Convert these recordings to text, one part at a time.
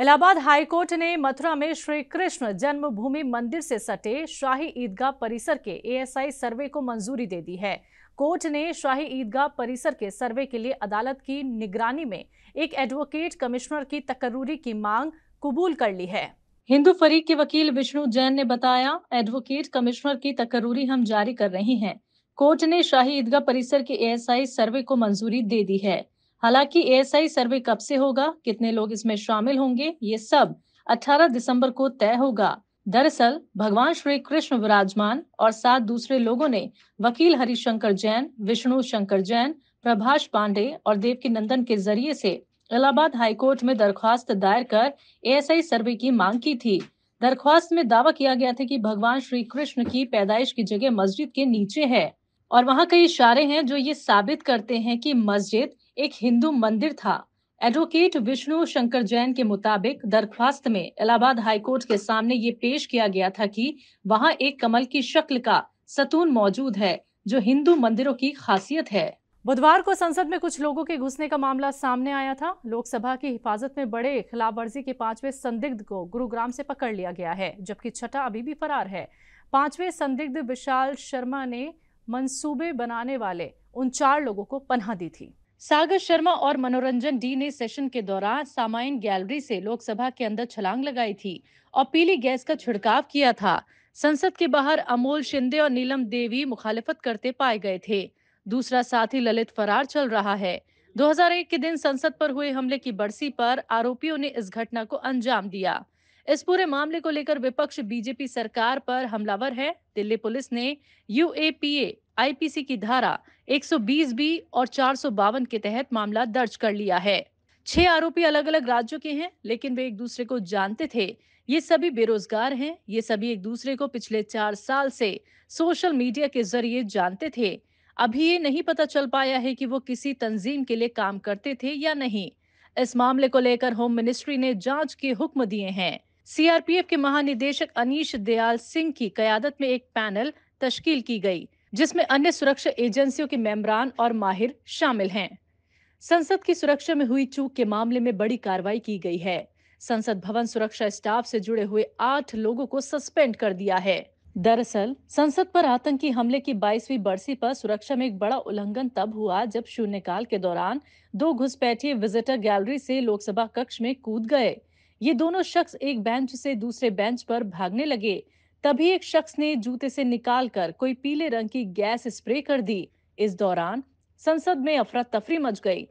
Allahabad high court ने मथुरा में श्री कृष्ण जन्मभूमि मंदिर से सटे शाही ईदगाह परिसर के एएसआई सर्वे को मंजूरी दे दी है कोर्ट ने शाही ईदगाह परिसर के सर्वे के लिए अदालत की निगरानी में एक एडवोकेट कमिश्नर की तकरूरी की मांग कबूल कर ली है हिंदू फरीक के वकील विष्णु जैन ने बताया एडवोकेट कमिश्नर की तकरूरी हम जारी कर रहे हैं कोर्ट ने शाही ईदगाह परिसर के एएसआई सर्वे को मंजूरी दे दी है हालांकि एएसआई सर्वे कब से होगा कितने लोग इसमें शामिल होंगे ये सब 18 दिसंबर को तय होगा दरअसल भगवान श्री कृष्ण विराजमान और सात दूसरे लोगों ने वकील हरिशंकर जैन विष्णु शंकर जैन प्रभाष पांडे और देवकी नंदन के जरिए से इलाहाबाद हाईकोर्ट में दरख्वास्त दायर कर एएसआई सर्वे की मांग की थी दरख्वास्त में दावा किया गया था कि भगवान श्री कृष्ण की पैदाइश की जगह मस्जिद के नीचे है और वहाँ कई इशारे हैं जो ये साबित करते हैं कि मस्जिद एक हिंदू मंदिर था एडवोकेट विष्णु शंकर जैन के मुताबिक दरख्वास्त में इलाहाबाद हाईकोर्ट के सामने ये पेश किया गया था कि वहाँ एक कमल की शक्ल का सतून मौजूद है जो हिंदू मंदिरों की खासियत है बुधवार को संसद में कुछ लोगों के घुसने का मामला सामने आया था लोकसभा की हिफाजत में बड़े खिलाफ वर्जी के पांचवें संदिग्ध को गुरुग्राम से पकड़ लिया गया है जबकि छठा अभी भी फरार है पांचवें संदिग्ध विशाल शर्मा ने मंसूबे बनाने वाले उन चार लोगों को पन्हा दी थी सागर शर्मा और मनोरंजन डी ने सेशन के दौरान सामाइन गैलरी से लोकसभा के अंदर छलांग लगाई थी और पीली गैस का छिड़काव किया था संसद के बाहर अमोल शिंदे और नीलम देवी मुखालिफत करते पाए गए थे दूसरा साथी ललित फरार चल रहा है 2001 के दिन संसद पर हुए हमले की बरसी पर आरोपियों ने इस घटना को अंजाम दिया इस पूरे मामले को लेकर विपक्ष बीजेपी सरकार पर हमलावर है दिल्ली पुलिस ने यूएपीए आईपीसी की धारा 120 बी और चार के तहत मामला दर्ज कर लिया है छह आरोपी अलग अलग राज्यों के हैं लेकिन वे एक दूसरे को जानते थे ये सभी बेरोजगार हैं ये सभी एक दूसरे को पिछले चार साल से सोशल मीडिया के जरिए जानते थे अभी ये नहीं पता चल पाया है कि वो किसी तंजीम के लिए काम करते थे या नहीं इस मामले को लेकर होम मिनिस्ट्री ने जांच के हुक्म दिए हैं सीआरपीएफ के महानिदेशक अनिश दयाल सिंह की कयादत में एक पैनल तश्कील की गई जिसमें अन्य सुरक्षा एजेंसियों के मेम्बरान और माहिर शामिल हैं संसद की सुरक्षा में हुई चूक के मामले में बड़ी कार्रवाई की गई है संसद भवन सुरक्षा स्टाफ से जुड़े हुए आठ लोगों को सस्पेंड कर दिया है दरअसल संसद पर आतंकी हमले की 22वीं बरसी पर सुरक्षा में एक बड़ा उल्लंघन तब हुआ जब शून्यकाल के दौरान दो घुसपैठिए विजिटर गैलरी से लोकसभा कक्ष में कूद गए ये दोनों शख्स एक बेंच से दूसरे बेंच पर भागने लगे तभी एक शख्स ने जूते से निकालकर कोई पीले रंग की गैस स्प्रे कर दी इस दौरान संसद में अफरा तफरी मच गई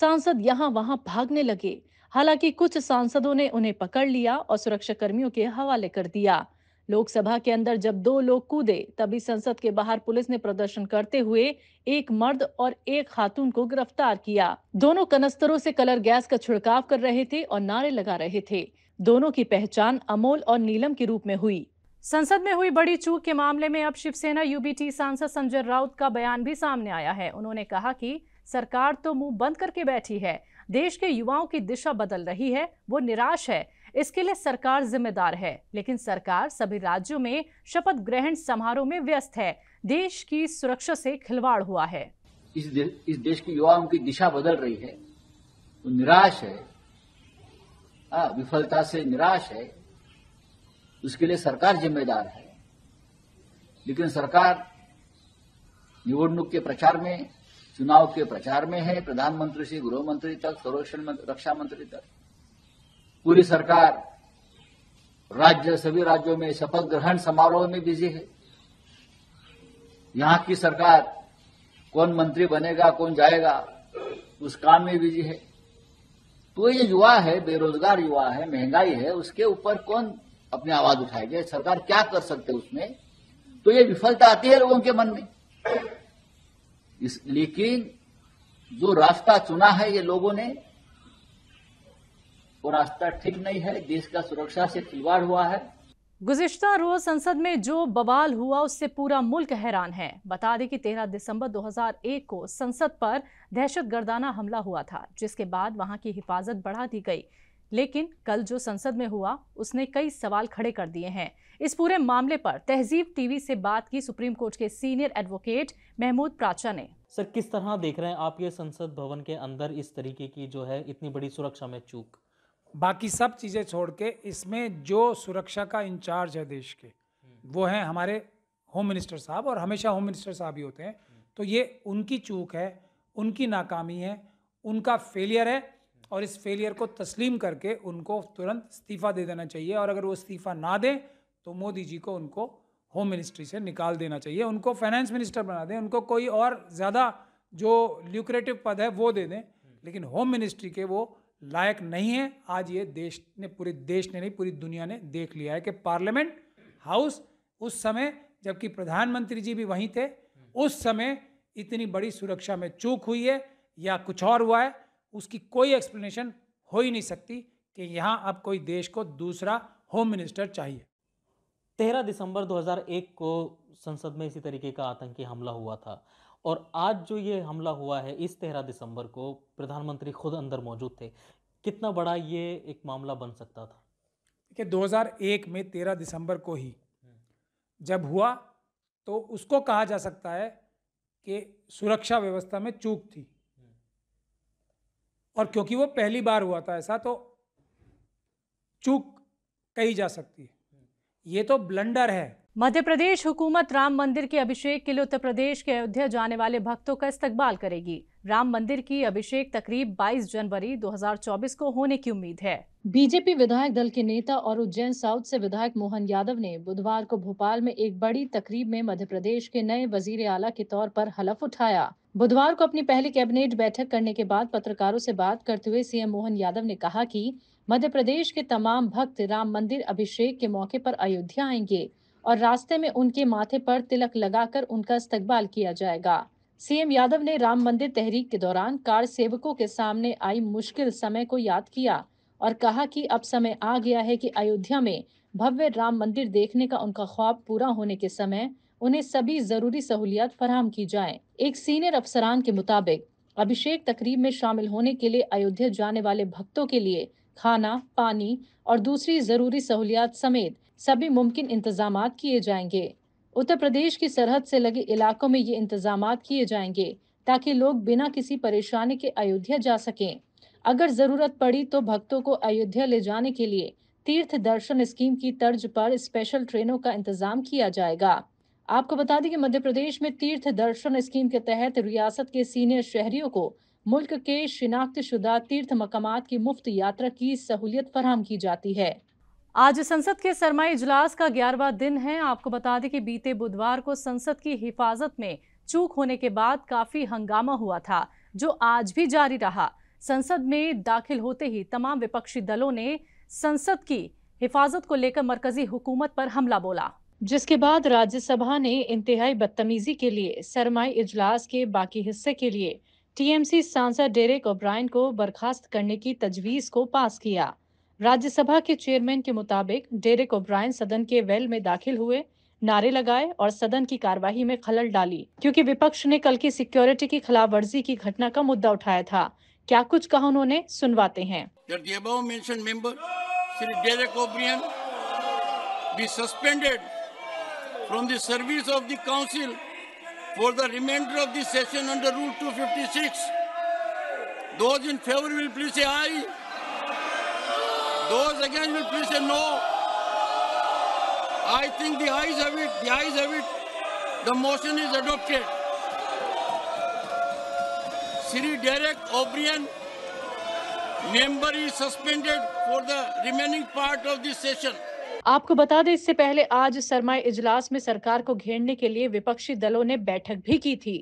सांसद यहाँ वहां भागने लगे हालांकि कुछ सांसदों ने उन्हें पकड़ लिया और सुरक्षा कर्मियों के हवाले कर दिया लोकसभा के अंदर जब दो लोग कूदे तभी संसद के बाहर पुलिस ने प्रदर्शन करते हुए एक मर्द और एक खातून को गिरफ्तार किया दोनों कनस्तरों से कलर गैस का छिड़काव कर रहे थे और नारे लगा रहे थे दोनों की पहचान अमोल और नीलम के रूप में हुई संसद में हुई बड़ी चूक के मामले में अब शिवसेना यूबीटी सांसद संजय राउत का बयान भी सामने आया है उन्होंने कहा कि सरकार तो मुंह बंद करके बैठी है देश के युवाओं की दिशा बदल रही है वो निराश है इसके लिए सरकार जिम्मेदार है लेकिन सरकार सभी राज्यों में शपथ ग्रहण समारोह में व्यस्त है देश की सुरक्षा से खिलवाड़ हुआ है इस, दे, इस देश के युवाओं की दिशा बदल रही है वो निराश है आ, हाँ, विफलता से निराश है उसके लिए सरकार जिम्मेदार है लेकिन सरकार निवडणूक के प्रचार में चुनाव के प्रचार में है प्रधानमंत्री से गृहमंत्री तक संरक्षण रक्षा मंत्री तक पूरी सरकार राज्य सभी राज्यों में शपथ ग्रहण समारोह में बिजी है यहां की सरकार कौन मंत्री बनेगा कौन जाएगा उस काम में बिजी है तो ये युवा है बेरोजगार युवा है महंगाई है उसके ऊपर कौन अपनी आवाज उठाएगी सरकार क्या कर सकते उसमें तो ये विफलता आती है लोगों के मन में इस लेकिन जो रास्ता चुना है ये लोगों ने वो रास्ता ठीक नहीं है देश का सुरक्षा से खिलवाड़ हुआ है गुजशत रोज संसद में जो बवाल हुआ उससे पूरा मुल्क हैरान है बता दें कि 13 दिसंबर 2001 को संसद पर दहशत गर्दाना हमला हुआ था जिसके बाद वहां की हिफाजत बढ़ा दी गई लेकिन कल जो संसद में हुआ उसने कई सवाल खड़े कर दिए हैं इस पूरे मामले पर तहजीब टीवी से बात की सुप्रीम कोर्ट के सीनियर एडवोकेट महमूद प्राचा ने सर किस तरह देख रहे हैं आप ये संसद भवन के अंदर इस तरीके की जो है इतनी बड़ी सुरक्षा में चूक बाकी सब चीज़ें छोड़ के इसमें जो सुरक्षा का इंचार्ज है देश के हम्म। वो है हमारे होम मिनिस्टर साहब और हमेशा होम मिनिस्टर साहब ही होते हैं हम्म। तो ये उनकी चूक है उनकी नाकामी है उनका फेलियर है और इस फेलियर को तस्लीम करके उनको तुरंत इस्तीफ़ा दे देना चाहिए और अगर वो इस्तीफ़ा ना दें तो मोदी जी को उनको होम मिनिस्ट्री से निकाल देना चाहिए उनको फाइनेंस मिनिस्टर बना दें उनको कोई और ज़्यादा जो ल्यूक्रेटिव पद है वो दे दें लेकिन होम मिनिस्ट्री के वो लायक नहीं है आज ये देश ने पूरे देश ने नहीं पूरी दुनिया ने देख लिया है कि पार्लियामेंट हाउस उस समय जबकि प्रधानमंत्री जी भी वहीं थे उस समय इतनी बड़ी सुरक्षा में चूक हुई है या कुछ और हुआ है उसकी कोई एक्सप्लेनेशन हो ही नहीं सकती कि यहाँ अब कोई देश को दूसरा होम मिनिस्टर चाहिए तेरह दिसंबर 2001 को संसद में इसी तरीके का आतंकी हमला हुआ था और आज जो ये हमला हुआ है इस तेरह दिसंबर को प्रधानमंत्री खुद अंदर मौजूद थे कितना बड़ा ये एक मामला बन सकता था देखिए 2001 में 13 दिसंबर को ही जब हुआ तो उसको कहा जा सकता है कि सुरक्षा व्यवस्था में चूक थी और क्योंकि वो पहली बार हुआ था ऐसा तो चूक कही जा सकती है ये तो ब्लंडर है मध्य प्रदेश हुकूमत राम मंदिर के अभिषेक के लिए उत्तर प्रदेश के अयोध्या जाने वाले भक्तों का इस्तकबाल करेगी राम मंदिर की अभिषेक तकरीब 22 जनवरी 2024 को होने की उम्मीद है बीजेपी विधायक दल के नेता और उज्जैन साउथ से विधायक मोहन यादव ने बुधवार को भोपाल में एक बड़ी तकरीब में मध्य प्रदेश के नए वजीर आला के तौर पर हलफ उठाया बुधवार को अपनी पहली कैबिनेट बैठक करने के बाद पत्रकारों से बात करते हुए सीएम मोहन यादव ने कहा कि मध्य प्रदेश के तमाम भक्त राम मंदिर अभिषेक के मौके पर अयोध्या आएंगे और रास्ते में उनके माथे पर तिलक लगाकर उनका इस्तकबाल किया जाएगा सीएम यादव ने राम मंदिर तहरीक के दौरान कार सेवकों के सामने आई मुश्किल समय को याद किया और कहा कि अब समय आ गया है कि अयोध्या में भव्य राम मंदिर देखने का उनका ख्वाब पूरा होने के समय उन्हें सभी जरूरी सहूलियात फराहम की जाए एक सीनियर अफसरान के मुताबिक अभिषेक तकरीब में शामिल होने के लिए अयोध्या जाने वाले भक्तों के लिए खाना पानी और दूसरी जरूरी सहूलियात समेत सभी मुमकिन इंतजाम किए जाएंगे उत्तर प्रदेश की सरहद से लगे इलाकों में ये इंतजाम किए जाएंगे ताकि लोग बिना किसी परेशानी के अयोध्या जा सकें अगर ज़रूरत पड़ी तो भक्तों को अयोध्या ले जाने के लिए तीर्थ दर्शन स्कीम की तर्ज पर स्पेशल ट्रेनों का इंतजाम किया जाएगा आपको बता दें कि मध्य प्रदेश में तीर्थ दर्शन स्कीम के तहत रियासत के सीनियर शहरियों को मुल्क के शिनाख्त शुदा तीर्थ मकाम की मुफ्त यात्रा की सहूलियत फराम की जाती है आज संसद के सरमाई इजलास का ग्यारहवा दिन है आपको बता दें कि बीते बुधवार को संसद की हिफाजत में चूक होने के बाद काफी हंगामा हुआ था जो आज भी जारी रहा संसद में दाखिल होते ही तमाम विपक्षी दलों ने संसद की हिफाजत को लेकर मरकजी हुकूमत पर हमला बोला जिसके बाद राज्यसभा ने इंतहाई बदतमीजी के लिए सरमाई इजलास के बाकी हिस्से के लिए टीएमसी सांसद डेरेक ओब्रायन को बर्खास्त करने की तजवीज को पास किया राज्यसभा के चेयरमैन के मुताबिक डेरेक ओब्रायन सदन के वेल में दाखिल हुए नारे लगाए और सदन की कार्यवाही में खलल डाली क्योंकि विपक्ष ने कल की सिक्योरिटी की खिलाफ वर्जी की घटना का मुद्दा उठाया था क्या कुछ कहा उन्होंने सुनवाते हैं That from the service of the Council for the remainder of the session under Rule 256. Those in favour will please say aye. Those against will please say no. I think the ayes have it. The ayes have it. The motion is adopted. Sri Derek O'Brien, member is suspended for the remaining part of this session. आपको बता दें इससे पहले आज सरमाए इजलास में सरकार को घेरने के लिए विपक्षी दलों ने बैठक भी की थी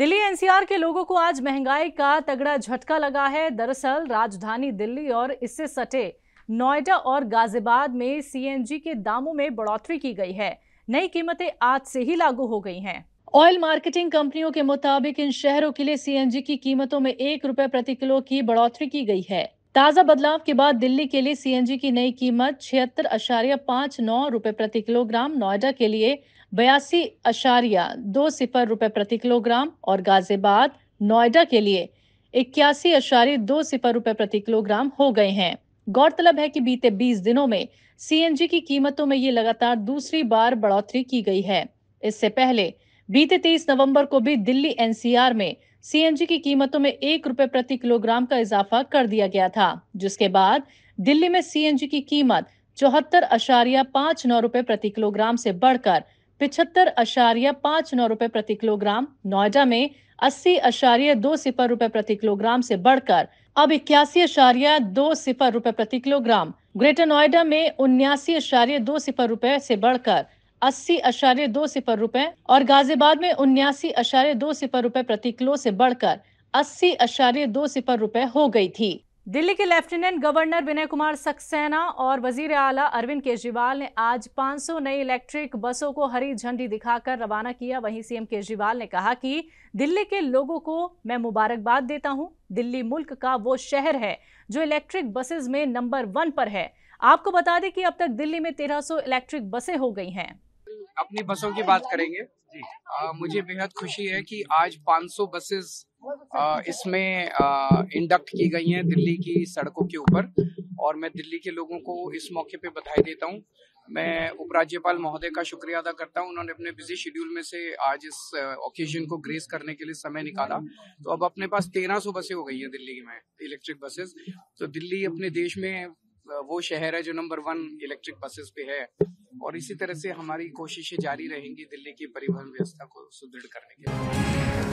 दिल्ली एनसीआर के लोगों को आज महंगाई का तगड़ा झटका लगा है दरअसल राजधानी दिल्ली और इससे सटे नोएडा और गाजियाबाद में सीएनजी के दामों में बढ़ोतरी की गई है नई कीमतें आज से ही लागू हो गई हैं ऑयल मार्केटिंग कंपनियों के मुताबिक इन शहरों के लिए सीएनजी की कीमतों में एक रुपए प्रति किलो की बढ़ोतरी की गई है ताजा बदलाव के बाद दिल्ली के लिए सीएनजी की नई कीमत छिहत्तर अशारिया पांच नौ रुपये प्रति किलोग्राम नोएडा के लिए बयासी अशारिया दो सिफर रुपए प्रति किलोग्राम और गाजियाबाद नोएडा के लिए इक्यासी अशार्य दो सिफर रुपए प्रति किलोग्राम हो गए हैं गौरतलब है कि बीते 20 दिनों में सीएनजी की कीमतों में ये लगातार दूसरी बार बढ़ोतरी की गई है इससे पहले बीते 23 नवंबर को भी दिल्ली एनसीआर में सीएनजी की कीमतों में एक रुपए प्रति किलोग्राम का इजाफा कर दिया गया था जिसके बाद दिल्ली में सीएनजी की कीमत चौहत्तर अशारिया पांच नौ रुपए प्रति किलोग्राम से बढ़कर पिछहत्तर अशारिया पाँच नौ रुपए प्रति किलोग्राम नोएडा में अस्सी अशारिया दो सिफर रुपए प्रति किलोग्राम से बढ़कर अब इक्यासी अशारिया दो सिफर रुपए प्रति किलोग्राम ग्रेटर नोएडा में उन्यासी अशारिया दो सिफर रुपए से बढ़कर अस्सी अशार्य दो सिफर रुपए और गाजियाबाद में उन्यासी अशार्य दो सिफर रुपए प्रति किलो से बढ़कर अस्सी अशार्य दो सिफर रुपए हो गई थी दिल्ली के लेफ्टिनेंट गवर्नर विनय कुमार सक्सेना और वजीर आला अरविंद केजरीवाल ने आज 500 नई इलेक्ट्रिक बसों को हरी झंडी दिखाकर रवाना किया वहीं सीएम केजरीवाल ने कहा कि दिल्ली के लोगों को मैं मुबारकबाद देता हूं दिल्ली मुल्क का वो शहर है जो इलेक्ट्रिक बसेज में नंबर वन पर है आपको बता दें कि अब तक दिल्ली में 1300 इलेक्ट्रिक बसें हो गई हैं अपनी बसों की बात करेंगे आ, मुझे बेहद खुशी है कि आज 500 बसेस इसमें इंडक्ट की गई हैं दिल्ली की सड़कों के ऊपर और मैं दिल्ली के लोगों को इस मौके पे बधाई देता हूँ मैं उपराज्यपाल महोदय का शुक्रिया अदा करता हूँ उन्होंने अपने बिजी शेड्यूल में से आज इस ओकेजन को ग्रेस करने के लिए समय निकाला तो अब अपने पास तेरह सौ बसें हो गई हैं दिल्ली में इलेक्ट्रिक बसेस तो दिल्ली अपने देश में वो शहर है जो नंबर वन इलेक्ट्रिक बसेस पे है और इसी तरह से हमारी कोशिशें जारी रहेंगी दिल्ली की परिवहन व्यवस्था को सुदृढ़ करने के लिए